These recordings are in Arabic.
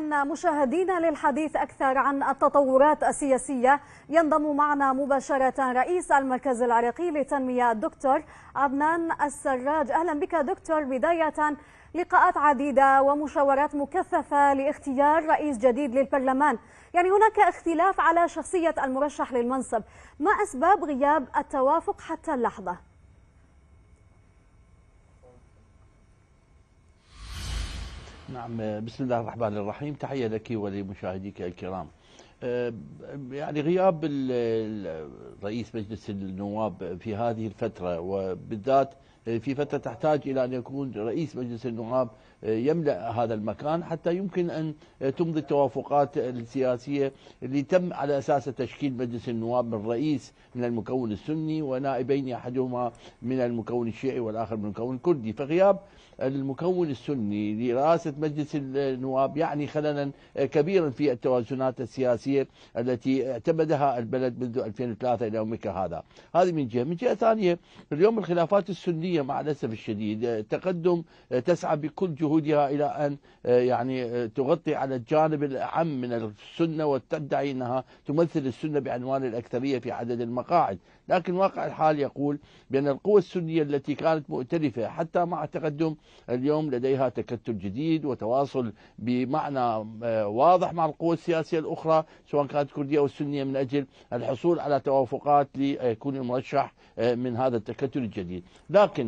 مشاهدينا للحديث أكثر عن التطورات السياسية ينضم معنا مباشرة رئيس المركز العراقي للتنمية الدكتور عدنان السراج أهلا بك دكتور بداية لقاءات عديدة ومشاورات مكثفة لاختيار رئيس جديد للبرلمان يعني هناك اختلاف على شخصية المرشح للمنصب ما أسباب غياب التوافق حتى اللحظة؟ نعم بسم الله الرحمن الرحيم تحية لك ولمشاهديك الكرام يعني غياب رئيس مجلس النواب في هذه الفترة وبالذات آه، في فترة تحتاج إلى أن يكون رئيس مجلس النواب آه، يملأ هذا المكان حتى يمكن أن آه، تمضي التوافقات السياسية اللي تم على أساس تشكيل مجلس النواب من رئيس من المكون السني ونائبين أحدهما من المكون الشيعي والآخر من المكون الكردي فغياب المكون السني لرئاسة مجلس النواب يعني خللا كبيرا في التوازنات السياسية التي اعتمدها البلد منذ 2003 إلى يومك هذا هذه من جهة من جهة ثانية اليوم الخلافات السنية السورية مع الأسف الشديد آه، تقدم آه، تسعى بكل جهودها إلى أن آه، يعني تغطي على الجانب الأعم من السنة وتدعي أنها تمثل السنة بعنوان الأكثرية في عدد المقاعد لكن واقع الحال يقول بأن القوى السنية التي كانت مؤتلفة حتى مع تقدم اليوم لديها تكتل جديد وتواصل بمعنى واضح مع القوى السياسية الأخرى سواء كانت كردية أو سنية من أجل الحصول على توافقات ليكون المرشح من هذا التكتل الجديد لكن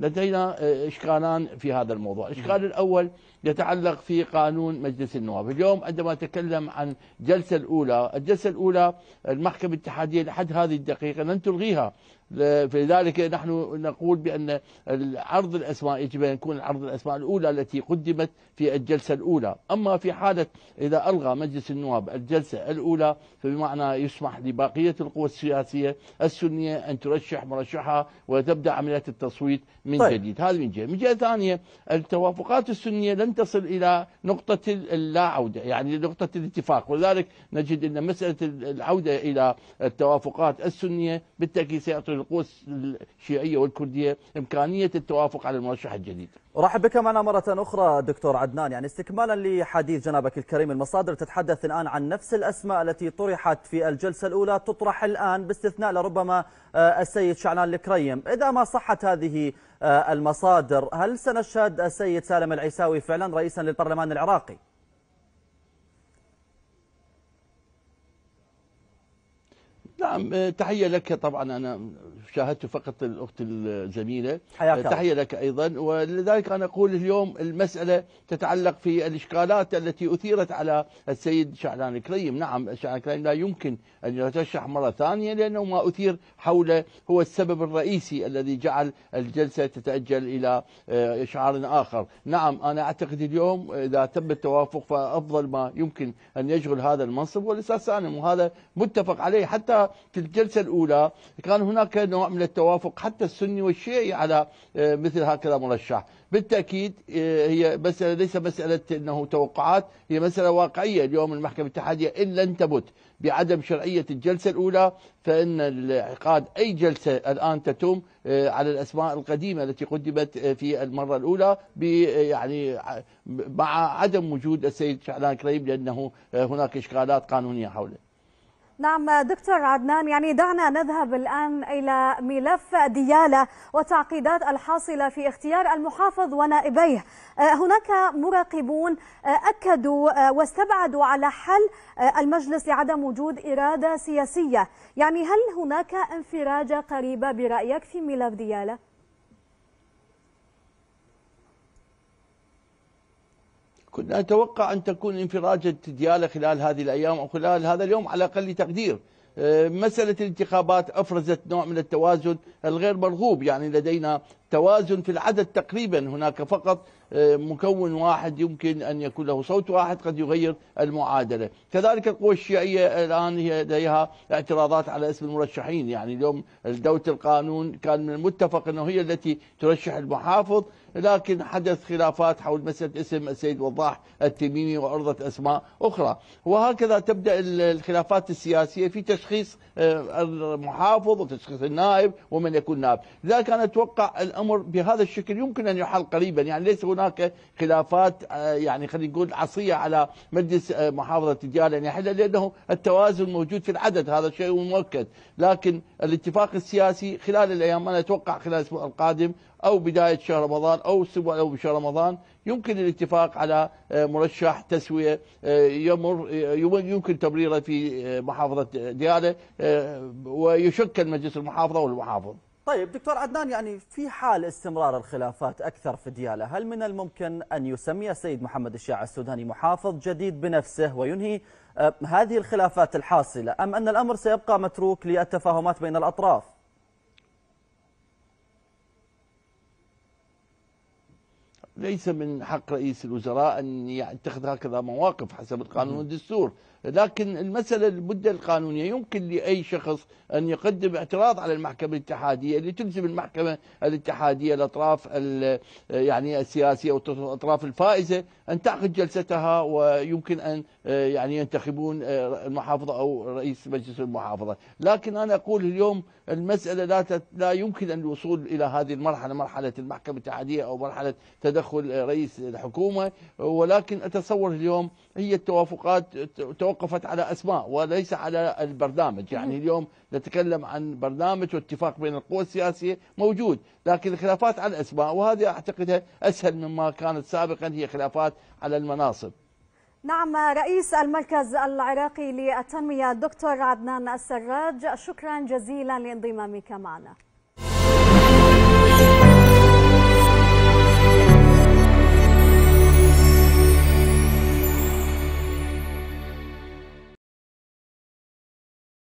لدينا آه، إشكالان في هذا الموضوع الإشكال الأول يتعلق في قانون مجلس النواب اليوم عندما تكلم عن الجلسة الأولى الجلسة الأولى المحكمة الاتحادية لحد هذه الدقيقة لن تلغيها فلذلك نحن نقول بأن عرض الأسماء يجب أن يكون عرض الأسماء الأولى التي قدمت في الجلسة الأولى أما في حالة إذا ألغى مجلس النواب الجلسة الأولى فبمعنى يسمح لبقية القوى السياسية السنية أن ترشح مرشحها وتبدأ عملية التصويت من طيب. جديد هذا من جهة من جهة ثانية التوافقات السنية لن تصل إلى نقطة اللا عودة يعني نقطة الاتفاق ولذلك نجد أن مسألة العودة إلى التوافقات السنية بالتأكيد سيعطي القوى الشيعية والكردية إمكانية التوافق على المرشح الجديد رحب بك معنا مرة أخرى دكتور عدنان يعني استكمالا لحديث جنابك الكريم المصادر تتحدث الآن عن نفس الأسماء التي طرحت في الجلسة الأولى تطرح الآن باستثناء لربما آه، السيد شعلان الكريم إذا ما صحت هذه آه، المصادر هل سنشهد السيد سالم العيساوي فعلا رئيسا للبرلمان العراقي؟ نعم آه، تحية لك طبعا أنا شاهدت فقط الأخت الزميلة حياك آه، تحية لك أيضا ولذلك أنا أقول اليوم المسألة تتعلق في الإشكالات التي أثيرت على السيد شعلان الكريم نعم شعلان الكريم لا يمكن أن يترشح مرة ثانية لأنه ما أثير حوله هو السبب الرئيسي الذي جعل الجلسة تتأجل إلى إشعار آه، آخر نعم أنا أعتقد اليوم إذا تم التوافق فأفضل ما يمكن أن يشغل هذا المنصب والأساس وهذا متفق عليه حتى في الجلسة الأولى كان هناك نوع من التوافق حتى السني والشيعي على آه، مثل هكذا مرشح بالتأكيد آه، هي مسألة ليس مسألة أنه توقعات هي مسألة واقعية اليوم المحكمة الاتحادية إن لن تبت بعدم شرعية الجلسة الأولى فإن انعقاد أي جلسة الآن تتم آه، على الأسماء القديمة التي قدمت في المرة الأولى يعني مع عدم وجود السيد شعلان كريم لأنه هناك إشكالات قانونية حوله نعم دكتور عدنان يعني دعنا نذهب الآن إلى ملف ديالة وتعقيدات الحاصلة في اختيار المحافظ ونائبيه آه، هناك مراقبون آه، أكدوا آه، واستبعدوا على حل المجلس لعدم وجود إرادة سياسية يعني هل هناك انفراجة قريبة برأيك في ملف ديالة؟ كنا نتوقع أن تكون انفراجة دياله خلال هذه الأيام أو خلال هذا اليوم على أقل تقدير آه، مسألة الانتخابات أفرزت نوع من التوازن الغير مرغوب يعني لدينا توازن في العدد تقريبا هناك فقط مكون واحد يمكن أن يكون له صوت واحد قد يغير المعادلة كذلك القوى الشيعية الآن هي لديها اعتراضات على اسم المرشحين يعني اليوم دوله القانون كان من المتفق أنه هي التي ترشح المحافظ لكن حدث خلافات حول مسألة اسم السيد وضاح التميمي وعرضت أسماء أخرى وهكذا تبدأ الخلافات السياسية في تشخيص آه، المحافظ وتشخيص النائب ومن يكون نائب لذلك أنا أتوقع الأمر بهذا الشكل يمكن أن يحل قريبا يعني ليس هناك هناك خلافات آه، يعني خلينا نقول عصيه على مجلس آه، محافظه الديار يعني حل لانه التوازن موجود في العدد هذا شيء مؤكد لكن الاتفاق السياسي خلال الايام انا اتوقع خلال الاسبوع القادم او بدايه شهر رمضان او الاسبوع او شهر رمضان يمكن الاتفاق على آه، مرشح تسويه يمر يمكن تبريره في محافظه دياله ويشكل مجلس المحافظه والمحافظ طيب دكتور عدنان يعني في حال استمرار الخلافات أكثر في ديالة هل من الممكن أن يسمي السيد محمد الشاعر السوداني محافظ جديد بنفسه وينهي آه، هذه الخلافات الحاصلة أم أن الأمر سيبقى متروك للتفاهمات بين الأطراف؟ ليس من حق رئيس الوزراء أن يتخذ هكذا مواقف حسب القانون والدستور لكن المسألة المدة القانونية يمكن لأي شخص أن يقدم اعتراض على المحكمة الاتحادية اللي تلزم المحكمة الاتحادية الأطراف يعني السياسية والاطراف الفائزة أن تعقد جلستها ويمكن أن يعني ينتخبون آه، المحافظة أو رئيس مجلس المحافظة لكن أنا أقول اليوم المسألة لا لا يمكن الوصول إلى هذه المرحلة مرحلة المحكمة الاتحادية أو مرحلة تدخل يدخل رئيس الحكومة ولكن أتصور اليوم هي التوافقات توقفت على أسماء وليس على البرنامج يعني اليوم نتكلم عن برنامج واتفاق بين القوى السياسية موجود لكن الخلافات على الأسماء وهذه أعتقدها أسهل مما كانت سابقا هي خلافات على المناصب نعم رئيس المركز العراقي للتنمية الدكتور عدنان السراج شكرا جزيلا لانضمامك معنا